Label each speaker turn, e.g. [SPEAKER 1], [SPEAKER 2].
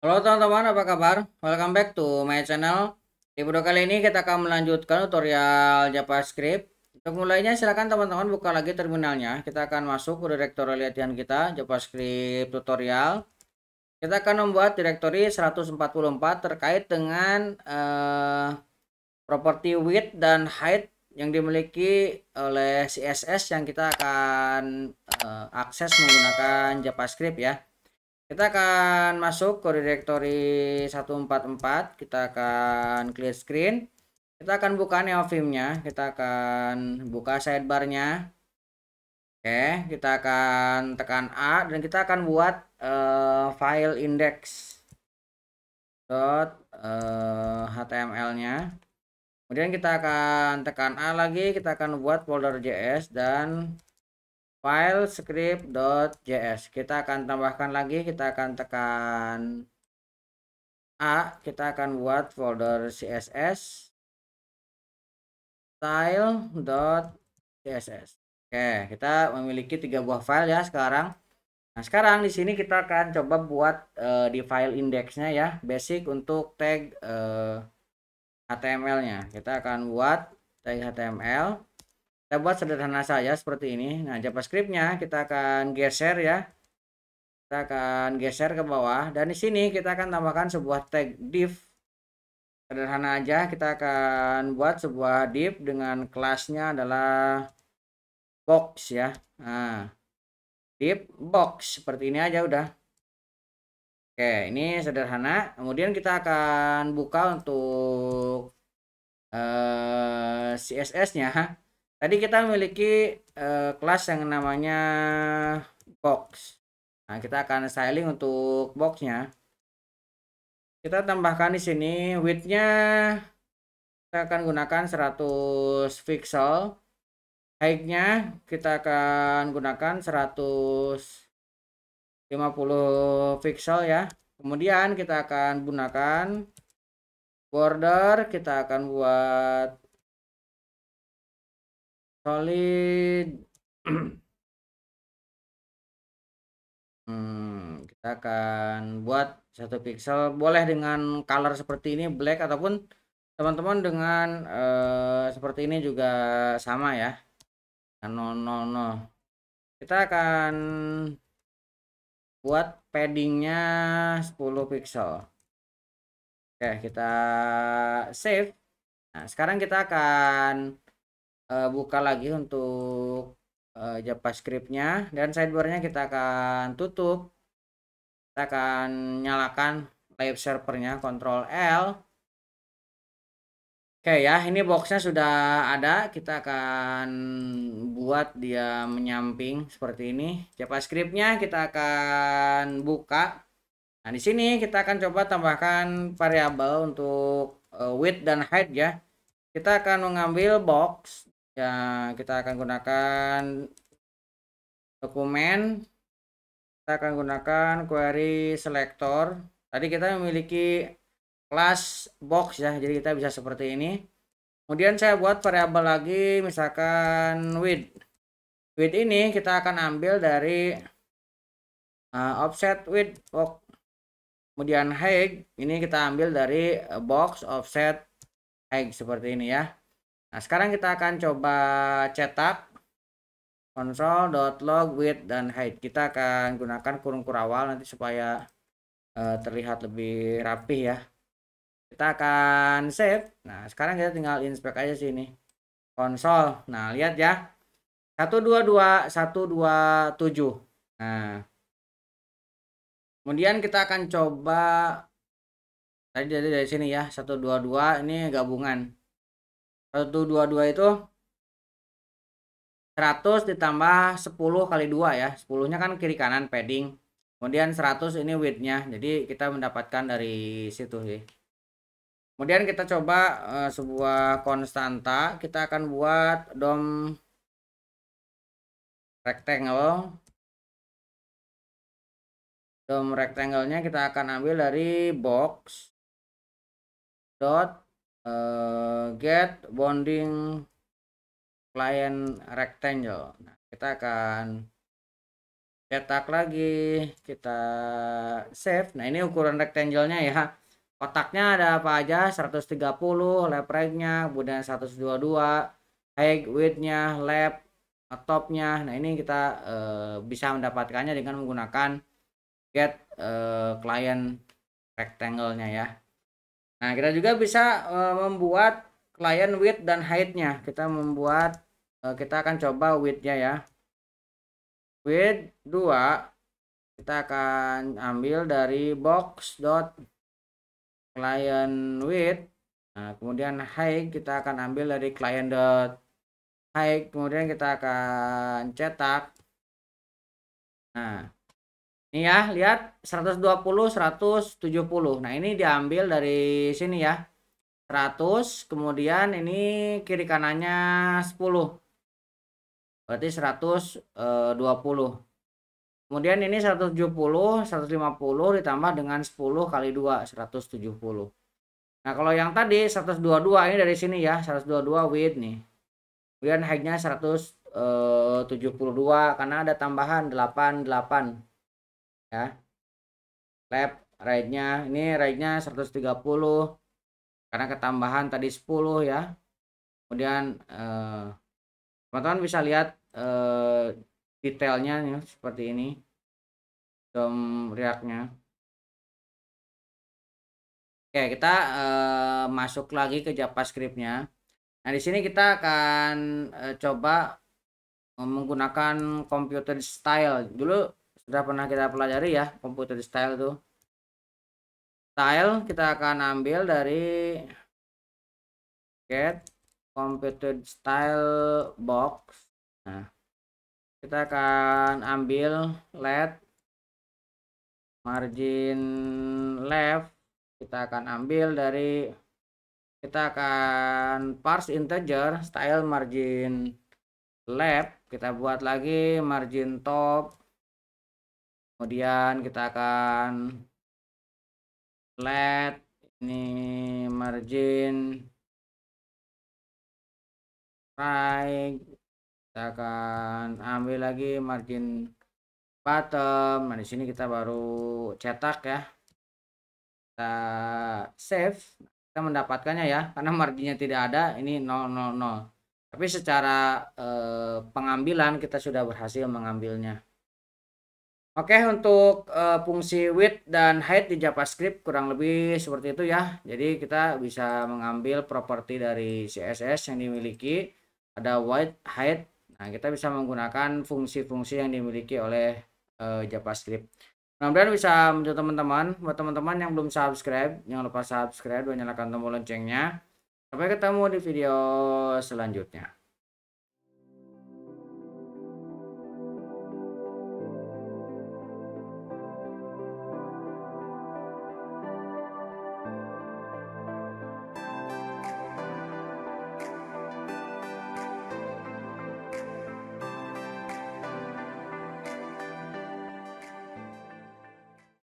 [SPEAKER 1] Halo teman-teman, apa kabar? Welcome back to my channel. Di video kali ini kita akan melanjutkan tutorial JavaScript. Untuk mulainya silakan teman-teman buka lagi terminalnya. Kita akan masuk ke direktori latihan kita, JavaScript tutorial. Kita akan membuat direktori 144 terkait dengan uh, properti width dan height yang dimiliki oleh CSS yang kita akan uh, akses menggunakan JavaScript ya kita akan masuk ke directory 144 kita akan clear screen kita akan buka NeoFilmnya. kita akan buka sidebarnya oke kita akan tekan A dan kita akan buat uh, file index dot uh, eh, html nya kemudian kita akan tekan A lagi kita akan buat folder js dan file script.js kita akan tambahkan lagi kita akan tekan A kita akan buat folder CSS style.css oke kita memiliki tiga buah file ya sekarang nah sekarang di sini kita akan coba buat uh, di file indexnya ya basic untuk tag uh, eh, HTML nya kita akan buat tag HTML kita buat sederhana saja seperti ini nah javascriptnya kita akan geser ya kita akan geser ke bawah dan di sini kita akan tambahkan sebuah tag div sederhana aja kita akan buat sebuah div dengan kelasnya adalah box ya nah div box seperti ini aja udah Oke, ini sederhana. Kemudian kita akan buka untuk eh, CSS-nya. Tadi kita memiliki uh, eh, kelas yang namanya box. Nah, kita akan styling untuk boxnya. Kita tambahkan di sini widthnya kita akan gunakan 100 pixel. Height-nya kita akan gunakan 150 pixel ya. Kemudian kita akan gunakan border, kita akan buat solid hmm, kita akan buat satu pixel boleh dengan color seperti ini black ataupun teman-teman dengan eh, seperti ini juga sama ya no no no kita akan buat paddingnya 10 pixel oke kita save nah sekarang kita akan uh, buka lagi untuk uh, javascriptnya dan sidebarnya kita akan tutup kita akan nyalakan live servernya Ctrl L Oke okay, ya, ini boxnya sudah ada. Kita akan buat dia menyamping seperti ini. JavaScriptnya kita akan buka. Nah di sini kita akan coba tambahkan variabel untuk eh, width dan height ya. Kita akan mengambil box ya kita akan gunakan dokumen kita akan gunakan query selector tadi kita memiliki kelas box ya jadi kita bisa seperti ini kemudian saya buat variabel lagi misalkan width width ini kita akan ambil dari uh, offset width box kemudian height ini kita ambil dari box offset height seperti ini ya Nah, sekarang kita akan coba cetak console.log width dan height. Kita akan gunakan kurung kurawal nanti supaya uh, terlihat lebih rapi ya. Kita akan save. Nah, sekarang kita tinggal inspect aja sini. Konsol. Nah, lihat ya. dua tujuh Nah. Kemudian kita akan coba tadi dari, dari sini ya, 122 ini gabungan. 122 itu 100 ditambah 10 kali 2 ya 10 nya kan kiri kanan padding kemudian 100 ini width nya, jadi kita mendapatkan dari situ sih kemudian kita coba uh, sebuah konstanta kita akan buat dom rectangle dom rectangle nya kita akan ambil dari box dot Eh, get bonding client rectangle. Nah, kita akan cetak lagi, kita save. Nah, ini ukuran rectangle-nya ya. Kotaknya ada apa aja? 130, lap right-nya, kemudian 122, height, width-nya, left, topnya. Nah, ini kita uh, bisa mendapatkannya dengan menggunakan get uh, client rectangle-nya ya. Nah, kita juga bisa uh, membuat client width dan height-nya. Kita membuat uh, kita akan coba width-nya ya. Width 2 kita akan ambil dari box dot client width. Nah, kemudian height kita akan ambil dari client dot height. Kemudian kita akan cetak. Nah, Nih ya, lihat 120, 170. Nah, ini diambil dari sini ya. 100, kemudian ini kiri kanannya 10. Berarti 120. Eh, kemudian ini 170, 150 ditambah dengan 10 kali 2, 170. Nah, kalau yang tadi 122 ini dari sini ya, 122 width nih. Kemudian height-nya 172 eh, karena ada tambahan 88 ya lab rate-nya ini rate-nya 130 karena ketambahan tadi 10 ya kemudian eh, teman-teman eh, bisa lihat eh, detailnya ya, seperti ini dom nya oke kita eh, masuk lagi ke javascript nya nah di sini kita akan eh, coba menggunakan computer style dulu sudah pernah kita pelajari ya komputer style tuh. Style kita akan ambil dari get computer style box. Nah, kita akan ambil led margin left kita akan ambil dari kita akan parse integer style margin left kita buat lagi margin top kemudian kita akan let ini margin right kita akan ambil lagi margin bottom nah di sini kita baru cetak ya kita save kita mendapatkannya ya karena marginnya tidak ada ini 000 tapi secara eh, pengambilan kita sudah berhasil mengambilnya Oke, untuk uh, fungsi width dan height di JavaScript kurang lebih seperti itu ya. Jadi kita bisa mengambil properti dari CSS yang dimiliki ada width, height. Nah, kita bisa menggunakan fungsi-fungsi yang dimiliki oleh uh, JavaScript. Kemudian bisa membantu teman-teman. Buat teman-teman yang belum subscribe, jangan lupa subscribe dan nyalakan tombol loncengnya. Sampai ketemu di video selanjutnya.